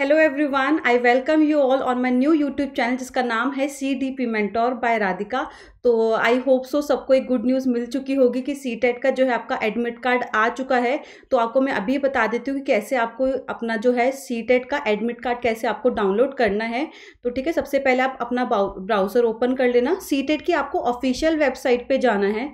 hello everyone I welcome you all on my new YouTube channel जिसका नाम है C D P mentor by Radhika तो I hope so सबको एक good news मिल चुकी होगी कि सी टेट e का जो है आपका एडमिट कार्ड आ चुका है तो आपको मैं अभी बता देती हूँ कि कैसे आपको अपना जो है सी टेट e का एडमिट कार्ड कैसे आपको डाउनलोड करना है तो ठीक है सबसे पहले आप अपना ब्राउज़र ओपन कर लेना सी टेट e की आपको ऑफिशियल वेबसाइट पर जाना है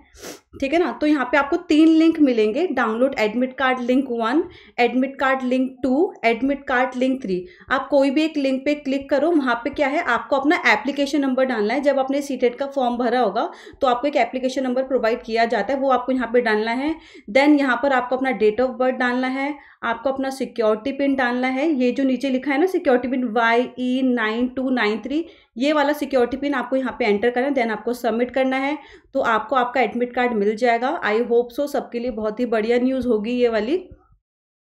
ठीक है ना तो यहाँ पे आपको तीन लिंक मिलेंगे download admit card link one admit card link two admit card link three आप कोई भी एक लिंक पे क्लिक करो वहाँ पे क्या है आपको अपना एप्लीकेशन नंबर डालना है जब आपने सीटेट e का फॉर्म भरा होगा तो आपको एक एप्लीकेशन नंबर प्रोवाइड किया जाता है वो आपको यहाँ पर डालना है देन यहाँ पर आपको अपना डेट ऑफ बर्थ डालना है आपको अपना सिक्योरिटी पिन डालना है ये जो नीचे लिखा है ना security pin Y E nine two nine three ये वाला सिक्योरिटी पिन आपको यहाँ पे एंटर करना है देन आपको सबमिट करना है तो आपको आपका एडमिट कार्ड मिल जाएगा आई होप सो सबके लिए बहुत ही बढ़िया न्यूज़ होगी ये वाली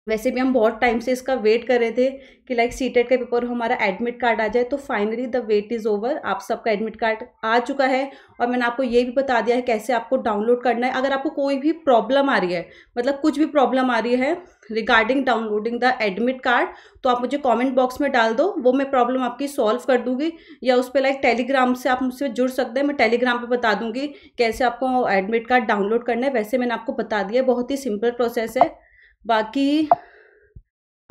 वैसे भी हम बहुत टाइम से इसका वेट कर रहे थे कि लाइक सीटेट का पेपर हमारा एडमिट कार्ड आ जाए तो finally the wait is over आप सबका एडमिट कार्ड आ चुका है और मैंने आपको ये भी बता दिया है कैसे आपको डाउनलोड करना है अगर आपको कोई भी प्रॉब्लम आ रही है मतलब कुछ भी प्रॉब्लम आ रही है regarding downloading the admit card तो आप मुझे कॉमेंट बॉक्स में डाल दो वो मैं प्रॉब्लम आपकी सॉल्व कर दूंगी या उस पर लाइक टेलीग्राम से आप मुझसे जुड़ सकते हैं मैं टेलीग्राम पर बता दूंगी कैसे आपको एडमिट कार्ड डाउनलोड करना है वैसे मैंने आपको बता दिया बहुत ही सिंपल प्रोसेस है बाकी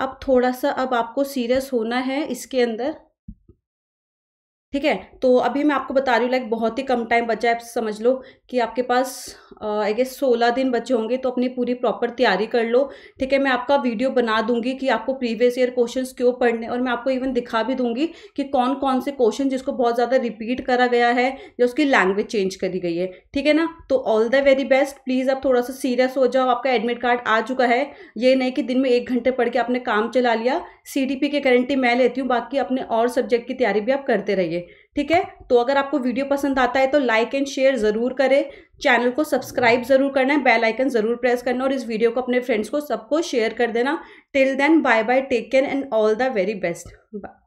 अब थोड़ा सा अब आपको सीरियस होना है इसके अंदर ठीक है तो अभी मैं आपको बता रही हूँ लाइक बहुत ही कम टाइम बचा है समझ लो कि आपके पास आई गेस सोलह दिन बचे होंगे तो अपनी पूरी प्रॉपर तैयारी कर लो ठीक है मैं आपका वीडियो बना दूंगी कि आपको प्रीवियस ईयर क्वेश्चंस क्यों पढ़ने और मैं आपको इवन दिखा भी दूंगी कि कौन कौन से क्वेश्चन जिसको बहुत ज़्यादा रिपीट करा गया है या उसकी लैंग्वेज चेंज करी गई है ठीक है ना तो all the very best please आप थोड़ा सा सीरियस हो जाओ आपका एडमिट कार्ड आ चुका है ये नहीं कि दिन में एक घंटे पढ़ के आपने काम चला लिया सी की गारंटी मैं लेती हूँ बाकी अपने और सब्जेक्ट की तैयारी भी आप करते रहिए ठीक है तो अगर आपको वीडियो पसंद आता है तो लाइक एंड शेयर ज़रूर करें चैनल को सब्सक्राइब ज़रूर करना है बेल आइकन ज़रूर प्रेस करना और इस वीडियो को अपने फ्रेंड्स को सबको शेयर कर देना till then bye bye take care and all the very best bye